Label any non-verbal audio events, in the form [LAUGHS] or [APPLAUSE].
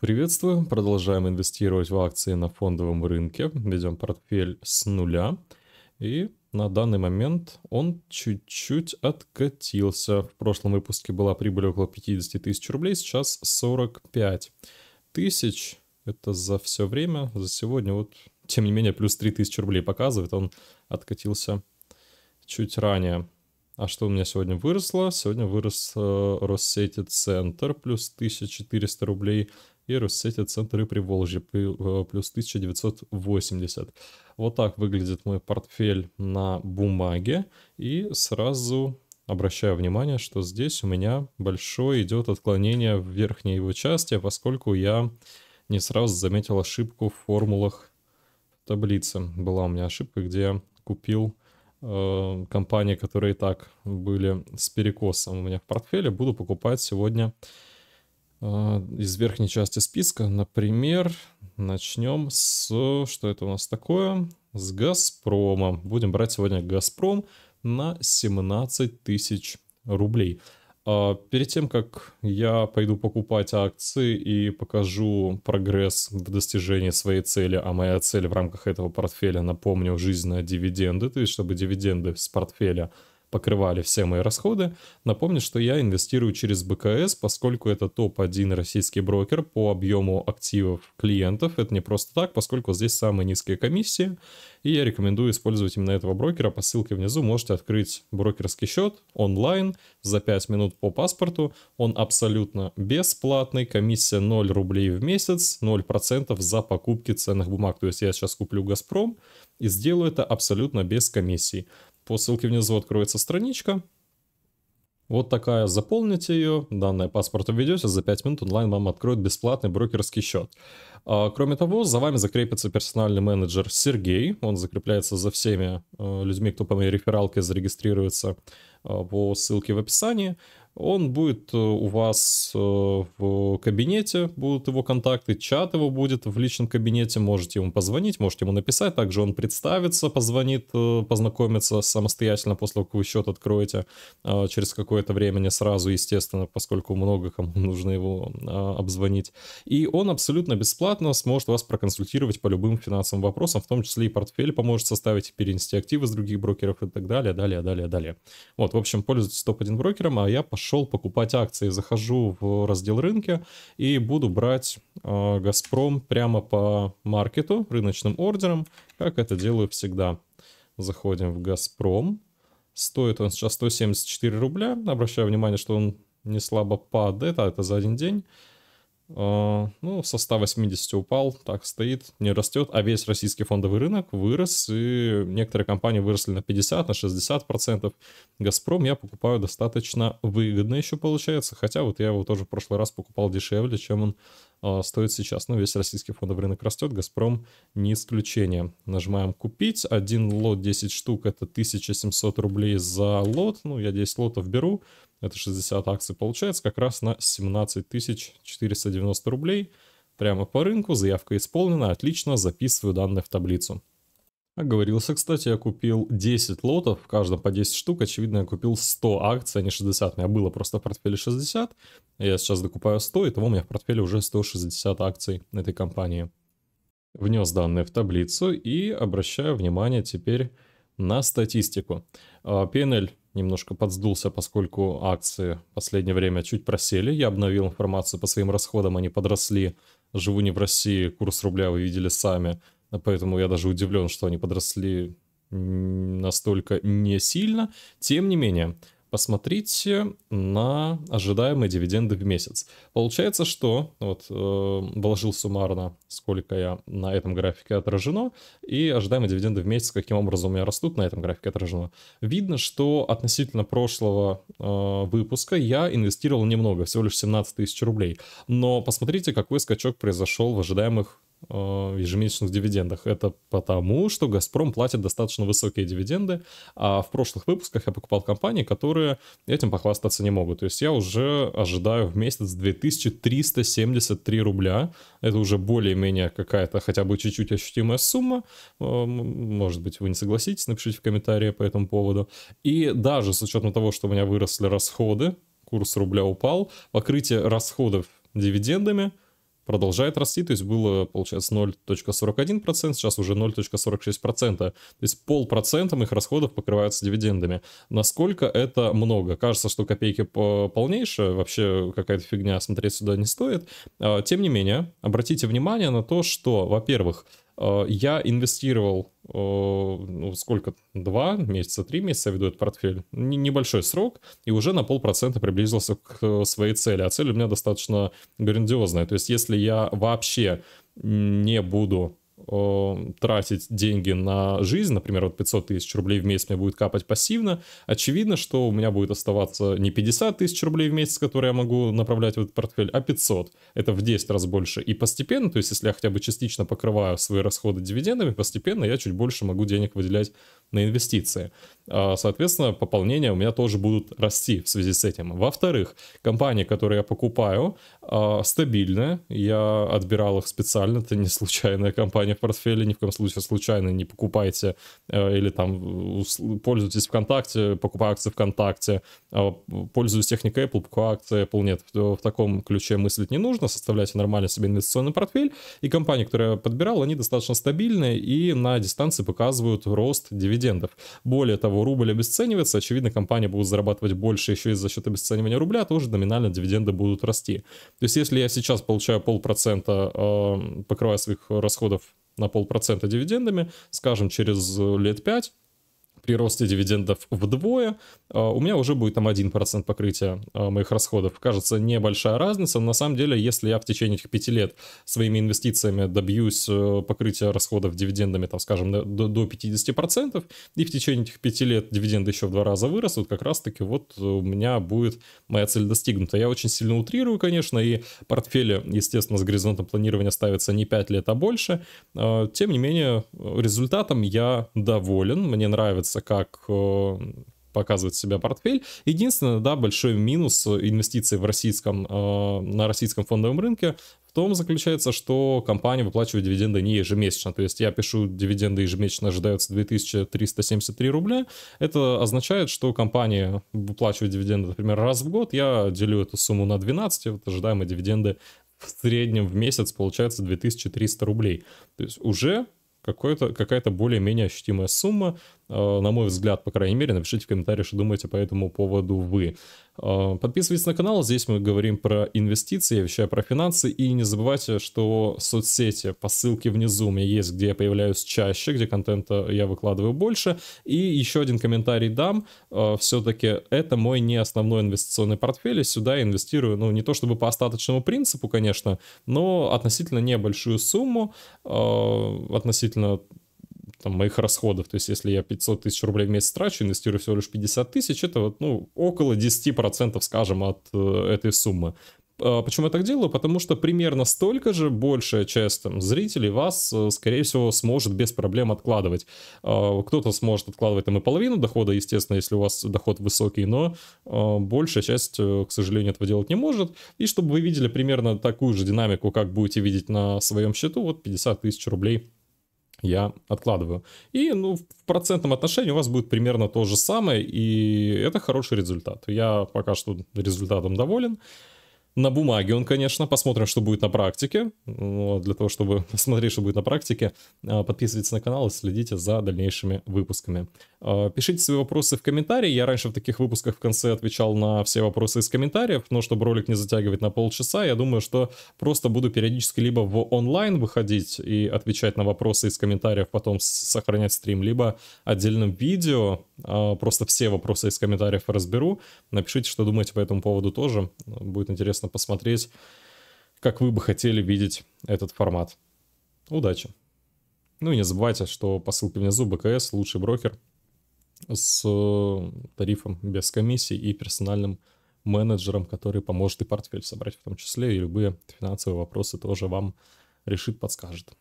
Приветствую, продолжаем инвестировать в акции на фондовом рынке, ведем портфель с нуля и на данный момент он чуть-чуть откатился. В прошлом выпуске была прибыль около 50 тысяч рублей, сейчас 45 тысяч. Это за все время, за сегодня вот, тем не менее, плюс 3 тысячи рублей показывает, он откатился чуть ранее. А что у меня сегодня выросло? Сегодня вырос э, Россети Центр плюс 1400 рублей и Россети-центры Приволжья э, плюс 1980. Вот так выглядит мой портфель на бумаге. И сразу обращаю внимание, что здесь у меня большое идет отклонение в верхней его части, поскольку я не сразу заметил ошибку в формулах таблицы. Была у меня ошибка, где я купил э, компании, которые и так были с перекосом у меня в портфеле. Буду покупать сегодня а, из верхней части списка. Например, начнем с... Что это у нас такое? С «Газпрома». Будем брать сегодня «Газпром» на 17 тысяч рублей. А, перед тем, как я пойду покупать акции и покажу прогресс в достижении своей цели, а моя цель в рамках этого портфеля, напомню, жизнь на дивиденды, то есть чтобы дивиденды с портфеля – покрывали все мои расходы. Напомню, что я инвестирую через БКС, поскольку это топ-1 российский брокер по объему активов клиентов. Это не просто так, поскольку здесь самые низкие комиссии. И я рекомендую использовать именно этого брокера. По ссылке внизу можете открыть брокерский счет онлайн за 5 минут по паспорту. Он абсолютно бесплатный. Комиссия 0 рублей в месяц, 0% за покупки ценных бумаг. То есть я сейчас куплю «Газпром» и сделаю это абсолютно без комиссий. По ссылке внизу откроется страничка. Вот такая, заполните ее, данные паспорта введете, за 5 минут онлайн вам откроют бесплатный брокерский счет. А, кроме того, за вами закрепится персональный менеджер Сергей, он закрепляется за всеми э, людьми, кто по моей рефералке зарегистрируется э, по ссылке в описании. Он будет э, у вас э, в кабинете, будут его контакты, чат его будет в личном кабинете, можете ему позвонить, можете ему написать, также он представится, позвонит, э, познакомится самостоятельно после того, как вы счет откроете через какое-то время, не сразу, естественно, поскольку много кому [LAUGHS] нужно его обзвонить. И он абсолютно бесплатно сможет вас проконсультировать по любым финансовым вопросам, в том числе и портфель поможет составить, перенести активы с других брокеров и так далее, далее, далее, далее. Вот, в общем, пользуйтесь топ-1 брокером, а я пошел шел покупать акции, захожу в раздел рынки и буду брать э, Газпром прямо по маркету, рыночным ордерам, как это делаю всегда. Заходим в Газпром. Стоит он сейчас 174 рубля. Обращаю внимание, что он не слабо падает, а это за один день. Э, ну, со 180 упал, так стоит, не растет, а весь российский фондовый рынок вырос, и некоторые компании выросли на 50, на 60 процентов. Газпром я покупаю достаточно выгодно еще получается, хотя вот я его тоже в прошлый раз покупал дешевле, чем он э, стоит сейчас. Но ну, весь российский фондовый рынок растет, Газпром не исключение. Нажимаем купить, один лот 10 штук, это 1700 рублей за лот, ну, я 10 лотов беру, это 60 акций, получается как раз на 17 490 рублей. Прямо по рынку, заявка исполнена, отлично, записываю данные в таблицу. Оговорился, кстати, я купил 10 лотов, в каждом по 10 штук. Очевидно, я купил 100 акций, а не 60. У меня было просто в портфеле 60. Я сейчас докупаю 100, итого у меня в портфеле уже 160 акций этой компании. Внес данные в таблицу и обращаю внимание теперь на статистику. А, PNL немножко подсдулся, поскольку акции в последнее время чуть просели. Я обновил информацию по своим расходам, они подросли. Живу не в России, курс рубля вы видели сами. Поэтому я даже удивлен, что они подросли настолько не сильно. Тем не менее, посмотрите на ожидаемые дивиденды в месяц. Получается, что вот э, вложил суммарно, сколько я на этом графике отражено, и ожидаемые дивиденды в месяц, каким образом у меня растут, на этом графике отражено. Видно, что относительно прошлого э, выпуска я инвестировал немного, всего лишь 17 тысяч рублей. Но посмотрите, какой скачок произошел в ожидаемых в э, ежемесячных дивидендах. Это потому, что «Газпром» платит достаточно высокие дивиденды, а в прошлых выпусках я покупал компании, которые этим похвастаться не могут. То есть я уже ожидаю в месяц 2373 рубля. Это уже более-менее какая-то хотя бы чуть-чуть ощутимая сумма. Э, может быть, вы не согласитесь, напишите в комментарии по этому поводу. И даже с учетом того, что у меня выросли расходы, курс рубля упал, покрытие расходов дивидендами – продолжает расти, то есть было, получается, 0.41%, сейчас уже 0.46%. То есть полпроцента их расходов покрываются дивидендами. Насколько это много? Кажется, что копейки полнейшие, вообще какая-то фигня смотреть сюда не стоит. А, тем не менее, обратите внимание на то, что, во-первых, Э, я инвестировал э, ну, сколько? Два месяца, три месяца веду этот портфель. Небольшой срок, и уже на полпроцента приблизился к э, своей цели. А цель у меня достаточно грандиозная. То есть, если я вообще не буду Э, тратить деньги на жизнь, например, вот 500 тысяч рублей в месяц мне будет капать пассивно, очевидно, что у меня будет оставаться не 50 тысяч рублей в месяц, которые я могу направлять в этот портфель, а 500. Это в 10 раз больше. И постепенно, то есть если я хотя бы частично покрываю свои расходы дивидендами, постепенно я чуть больше могу денег выделять на инвестиции. А, соответственно, пополнения у меня тоже будут расти в связи с этим. Во-вторых, компании, которые я покупаю, а, стабильные. Я отбирал их специально, это не случайная компания в портфеле, ни в коем случае случайно не покупайте э, или там э, пользуйтесь ВКонтакте, покупаю акции ВКонтакте, а, пользуюсь техникой Apple, покупаю акции Apple. Нет, в таком ключе мыслить не нужно, составляйте нормальный себе инвестиционный портфель. И компании, которые я подбирал, они достаточно стабильные и на дистанции показывают рост дивидендов. Более того, того, рубль обесценивается, очевидно, компания будет зарабатывать больше еще и за счет обесценивания рубля, тоже номинально дивиденды будут расти. То есть, если я сейчас получаю полпроцента, эм, покрывая своих расходов на полпроцента дивидендами, скажем, через лет 5, при росте дивидендов вдвое, а, у меня уже будет там 1% покрытия а, моих расходов. Кажется, небольшая разница, но на самом деле, если я в течение этих 5 лет своими инвестициями добьюсь э, покрытия расходов дивидендами, там, скажем, до, до 50%, и в течение этих 5 лет дивиденды еще в два раза вырастут, как раз-таки вот у меня будет моя цель достигнута. Я очень сильно утрирую, конечно, и портфели, естественно, с горизонтом планирования ставятся не 5 лет, а больше. А, тем не менее, результатом я доволен, мне нравится интересно, как э, показывает себя портфель. Единственное, да, большой минус инвестиций в российском, э, на российском фондовом рынке в том заключается, что компания выплачивает дивиденды не ежемесячно. То есть я пишу, дивиденды ежемесячно ожидаются 2373 рубля. Это означает, что компания выплачивает дивиденды, например, раз в год. Я делю эту сумму на 12, вот ожидаемые дивиденды в среднем в месяц получается 2300 рублей. То есть уже какая-то более-менее ощутимая сумма. Э, на мой взгляд, по крайней мере. Напишите в комментариях, что думаете по этому поводу вы. Э, подписывайтесь на канал, здесь мы говорим про инвестиции, я вещаю про финансы. И не забывайте, что соцсети по ссылке внизу у меня есть, где я появляюсь чаще, где контента я выкладываю больше. И еще один комментарий дам. Э, Все-таки это мой не основной инвестиционный портфель, и сюда я инвестирую, ну, не то чтобы по остаточному принципу, конечно, но относительно небольшую сумму, относительно там, моих расходов. То есть, если я 500 тысяч рублей в месяц трачу, инвестирую всего лишь 50 тысяч, это вот, ну, около 10%, скажем, от э, этой суммы. А почему я так делаю? Потому что примерно столько же большая часть там, зрителей вас, э, скорее всего, сможет без проблем откладывать. А, кто-то сможет откладывать там и половину дохода, естественно, если у вас доход высокий, но э, большая часть, э, к сожалению, этого делать не может. И чтобы вы видели примерно такую же динамику, как будете видеть на своем счету, вот 50 тысяч рублей я откладываю. И ну, в процентном отношении у вас будет примерно то же самое, и это хороший результат. Я пока что результатом доволен на бумаге он, конечно, посмотрим, что будет на практике. Но ну, для того, чтобы [LAUGHS] посмотреть, что будет на практике, а, подписывайтесь на канал и следите за дальнейшими выпусками. А, пишите свои вопросы в комментарии. Я раньше в таких выпусках в конце отвечал на все вопросы из комментариев, но чтобы ролик не затягивать на полчаса, я думаю, что просто буду периодически либо в онлайн выходить и отвечать на вопросы из комментариев, потом сохранять стрим, либо отдельным видео, а, просто все вопросы из комментариев разберу. Напишите, что думаете по этому поводу тоже. Будет интересно интересно посмотреть, как вы бы хотели видеть этот формат. Удачи! Ну и не забывайте, что по ссылке внизу БКС лучший брокер с э, тарифом без комиссии и персональным менеджером, который поможет и портфель собрать в том числе, и любые финансовые вопросы тоже вам решит, подскажет.